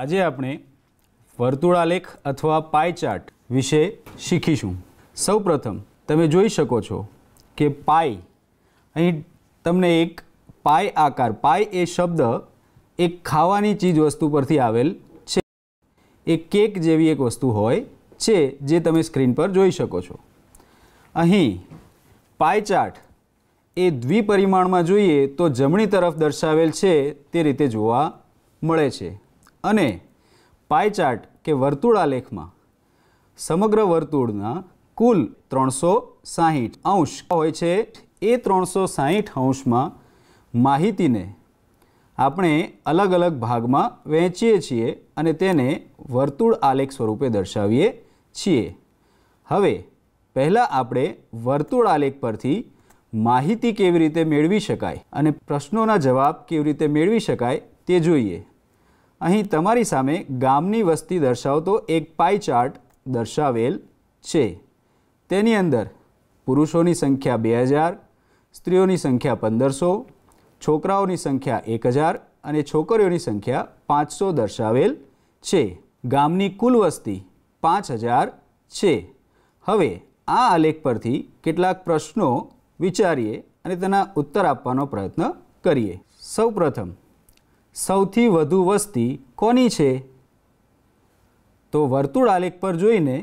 આજે આપણે વર્તુળાલેખ અથવા પાય ચાર્ટ વિશે શીખીશું સૌપ્રથમ તમે જોઈ શકો છો કે પાય અહીં તમને એક પાય આકાર પાય એ શબ્દ એક ખાવાની ચીજ વસ્તુ પરથી આવેલ છે એ કેક જેવી એક વસ્તુ હોય છે જે તમે સ્ક્રીન પર જોઈ શકો છો અહીં પાય ચાર્ટ એ દ્વિપરિમાણમાં જોઈએ તો જમણી તરફ દર્શાવેલ છે તે રીતે જોવા મળે છે અને પાયચાર્ટ ચાર્ટ કે વર્તુળાલેખમાં સમગ્ર વર્તુળના કુલ ત્રણસો સાહીઠ અંશ હોય છે એ ત્રણસો સાહીઠ અંશમાં માહિતીને આપણે અલગ અલગ ભાગમાં વહેંચીએ છીએ અને તેને વર્તુળ આલેખ સ્વરૂપે દર્શાવીએ છીએ હવે પહેલાં આપણે વર્તુળ આલેખ પરથી માહિતી કેવી રીતે મેળવી શકાય અને પ્રશ્નોના જવાબ કેવી રીતે મેળવી શકાય તે જોઈએ અહીં તમારી સામે ગામની વસ્તી દર્શાવતો એક પાઈ ચાર્ટ દર્શાવેલ છે તેની અંદર પુરુષોની સંખ્યા બે હજાર સ્ત્રીઓની સંખ્યા પંદરસો છોકરાઓની સંખ્યા એક હજાર અને છોકરીઓની સંખ્યા પાંચસો દર્શાવેલ છે ગામની કુલ વસ્તી પાંચ હજાર છે હવે આ આલેખ પરથી કેટલાક પ્રશ્નો વિચારીએ અને તેના ઉત્તર આપવાનો પ્રયત્ન કરીએ સૌપ્રથમ સૌથી વધુ વસ્તી કોની છે તો વર્તુળ આલેખ પર જોઈને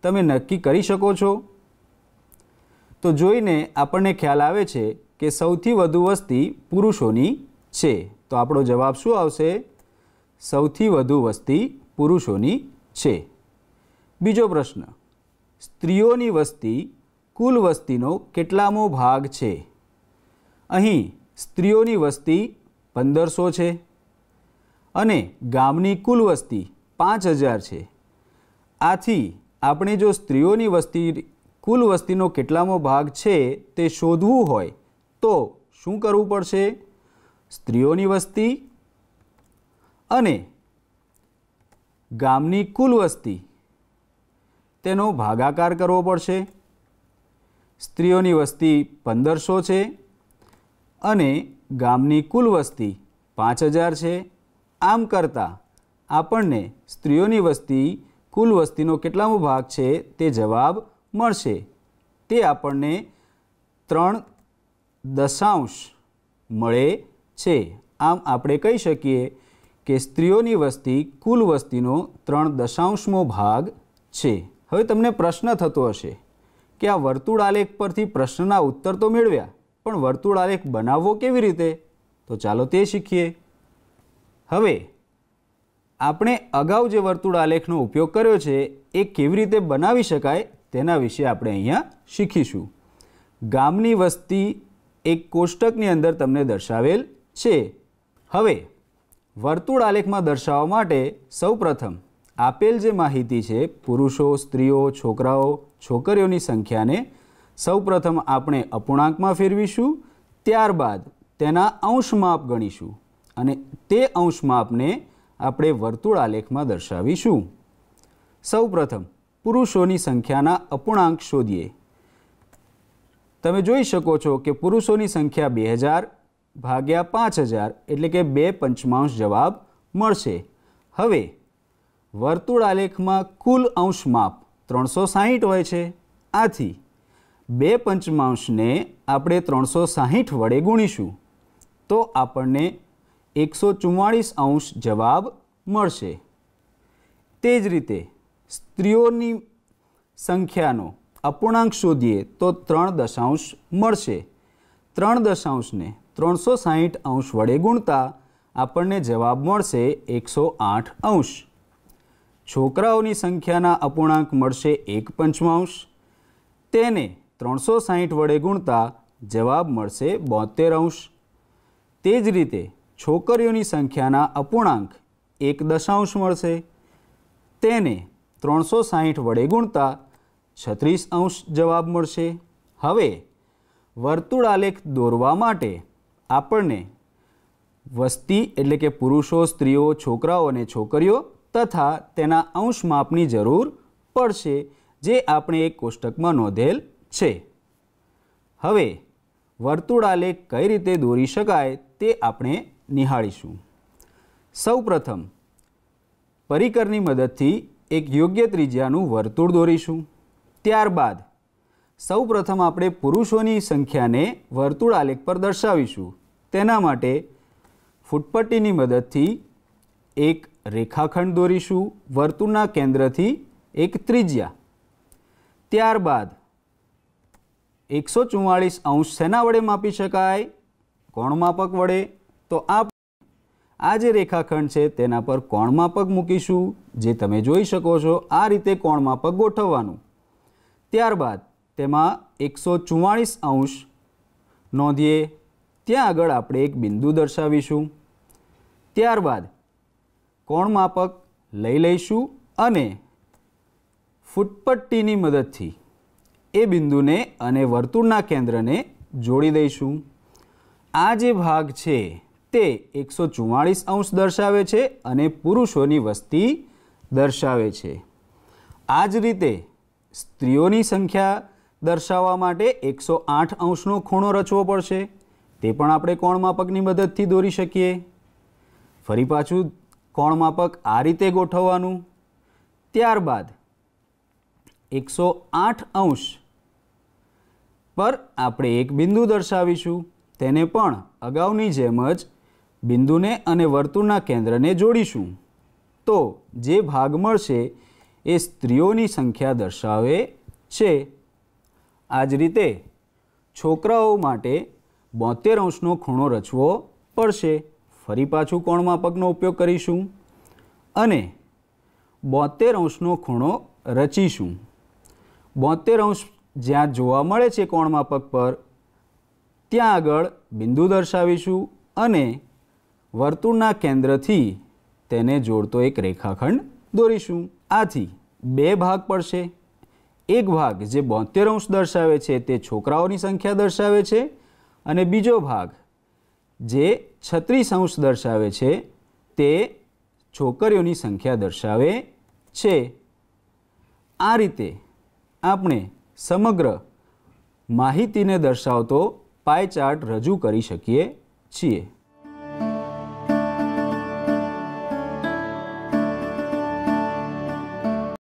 તમે નક્કી કરી શકો છો તો જોઈને આપણને ખ્યાલ આવે છે કે સૌથી વધુ વસ્તી પુરુષોની છે તો આપણો જવાબ શું આવશે સૌથી વધુ વસ્તી પુરુષોની છે બીજો પ્રશ્ન સ્ત્રીઓની વસ્તી કુલ વસ્તીનો કેટલામો ભાગ છે અહીં સ્ત્રીઓની વસ્તી પંદરસો છે અને ગામની કુલ વસ્તી પાંચ હજાર છે આથી આપણે જો સ્ત્રીઓની વસ્તી કુલ વસ્તીનો કેટલામો ભાગ છે તે શોધવું હોય તો શું કરવું પડશે સ્ત્રીઓની વસ્તી અને ગામની કુલ વસ્તી તેનો ભાગાકાર કરવો પડશે સ્ત્રીઓની વસ્તી પંદરસો છે અને ગામની કુલ વસ્તી પાંચ હજાર છે આમ કરતાં આપણને સ્ત્રીઓની વસ્તી કુલ વસ્તીનો કેટલામો ભાગ છે તે જવાબ મળશે તે આપણને ત્રણ દશાંશ મળે છે આમ આપણે કહી શકીએ કે સ્ત્રીઓની વસ્તી કુલ વસ્તીનો ત્રણ દશાંશમો ભાગ છે હવે તમને પ્રશ્ન થતો હશે કે આ વર્તુળ આલેખ પરથી પ્રશ્નના ઉત્તર તો મેળવ્યા પણ વર્તુળ આલેખ બનાવવો કેવી રીતે તો ચાલો તે શીખીએ હવે આપણે અગાઉ જે વર્તુળ આલેખનો ઉપયોગ કર્યો છે એ કેવી રીતે બનાવી શકાય તેના વિશે આપણે અહીંયા શીખીશું ગામની વસ્તી એક કોષ્ટકની અંદર તમને દર્શાવેલ છે હવે વર્તુળ આલેખમાં દર્શાવવા માટે સૌપ્રથમ આપેલ જે માહિતી છે પુરુષો સ્ત્રીઓ છોકરાઓ છોકરીઓની સંખ્યાને સૌપ્રથમ આપણે અપૂર્ણાંકમાં ફેરવીશું ત્યારબાદ તેના અંશ માપ ગણીશું અને તે અંશમાં આપણે વર્તુળ આલેખમાં દર્શાવીશું સૌપ્રથમ પુરુષોની સંખ્યાના અપૂર્ણાંક શોધીએ તમે જોઈ શકો છો કે પુરુષોની સંખ્યા બે હજાર ભાગ્યા પાંચ હજાર એટલે કે બે પંચમાંશ જવાબ મળશે હવે વર્તુળ આલેખમાં કુલ અંશ માપ ત્રણસો સાહીઠ હોય છે આથી બે પંચમાંશને આપણે ત્રણસો સાહીઠ વડે ગુણીશું તો આપણને એકસો ચુમ્માળીસ અંશ જવાબ મળશે તે જ રીતે સ્ત્રીઓની સંખ્યાનો અપૂર્ણાંક શોધીએ તો ત્રણ દશાંશ મળશે ત્રણ દશાંશને ત્રણસો સાહીઠ અંશ વડે ગુણતા આપણને જવાબ મળશે એકસો આઠ અંશ છોકરાઓની સંખ્યાના અપૂર્ણાંક મળશે એક પંચમાંશ તેને ત્રણસો સાહીઠ વડે ગુણતા જવાબ મળશે બોતેર અંશ તે જ રીતે છોકરીઓની સંખ્યાના અપૂર્ણાંક એક દશાંશ મળશે તેને ત્રણસો સાહીઠ વડે ગુણતા છત્રીસ અંશ જવાબ મળશે હવે વર્તુળ આલેખ દોરવા માટે આપણને વસ્તી એટલે કે પુરુષો સ્ત્રીઓ છોકરાઓ અને છોકરીઓ તથા તેના અંશ માપની જરૂર પડશે જે આપણે એક કોષ્ટકમાં નોંધેલ છે હવે વર્તુળ આલેખ કઈ રીતે દોરી શકાય તે આપણે નિહાળીશું સૌપ્રથમ પરિકરની મદદથી એક યોગ્ય ત્રિજ્યાનું વર્તુળ દોરીશું ત્યારબાદ સૌપ્રથમ આપણે પુરુષોની સંખ્યાને વર્તુળ આલેખ પર દર્શાવીશું તેના માટે ફૂટપટ્ટીની મદદથી એક રેખાખંડ દોરીશું વર્તુળના કેન્દ્રથી એક ત્રિજ્યા ત્યારબાદ એકસો ચુમ્માળીસ અંશ શેના વડે માપી શકાય કોણ માપક વડે તો આ આ જે રેખાખંડ છે તેના પર કોણ માપક મૂકીશું જે તમે જોઈ શકો છો આ રીતે કોણ માપક ગોઠવવાનું ત્યારબાદ તેમાં એકસો ચુમ્માળીસ અંશ નોંધીએ ત્યાં આગળ આપણે એક બિંદુ દર્શાવીશું ત્યારબાદ કોણ માપક લઈ લઈશું અને ફૂટપટ્ટીની મદદથી એ બિંદુને અને વર્તુળના કેન્દ્રને જોડી દઈશું આ જે ભાગ છે તે એકસો ચુમ્માળીસ અંશ દર્શાવે છે અને પુરુષોની વસ્તી દર્શાવે છે આ જ રીતે સ્ત્રીઓની સંખ્યા દર્શાવવા માટે એકસો આઠ અંશનો ખૂણો રચવો પડશે તે પણ આપણે કોણમાપકની મદદથી દોરી શકીએ ફરી પાછું કોણમાપક આ રીતે ગોઠવવાનું ત્યારબાદ એકસો આઠ અંશ પર આપણે એક બિંદુ દર્શાવીશું તેને પણ અગાઉની જેમ જ બિંદુને અને વર્તુળના કેન્દ્રને જોડીશું તો જે ભાગ મળશે એ સ્ત્રીઓની સંખ્યા દર્શાવે છે આ જ રીતે છોકરાઓ માટે બોતેર અંશનો ખૂણો રચવો પડશે ફરી પાછું કોણ માપકનો ઉપયોગ કરીશું અને બોતેર અંશનો ખૂણો રચીશું બોતેર અંશ જ્યાં જોવા મળે છે કોણ માપક પર ત્યાં આગળ બિંદુ દર્શાવીશું અને વર્તુળના કેન્દ્રથી તેને જોડતો એક રેખાખંડ દોરીશું આથી બે ભાગ પડશે એક ભાગ જે બોતેર અંશ દર્શાવે છે તે છોકરાઓની સંખ્યા દર્શાવે છે અને બીજો ભાગ જે છત્રીસ અંશ દર્શાવે છે તે છોકરીઓની સંખ્યા દર્શાવે છે આ રીતે આપણે સમગ્ર માહિતીને દર્શાવતો પાય ચાર્ટ રજૂ કરી શકીએ છીએ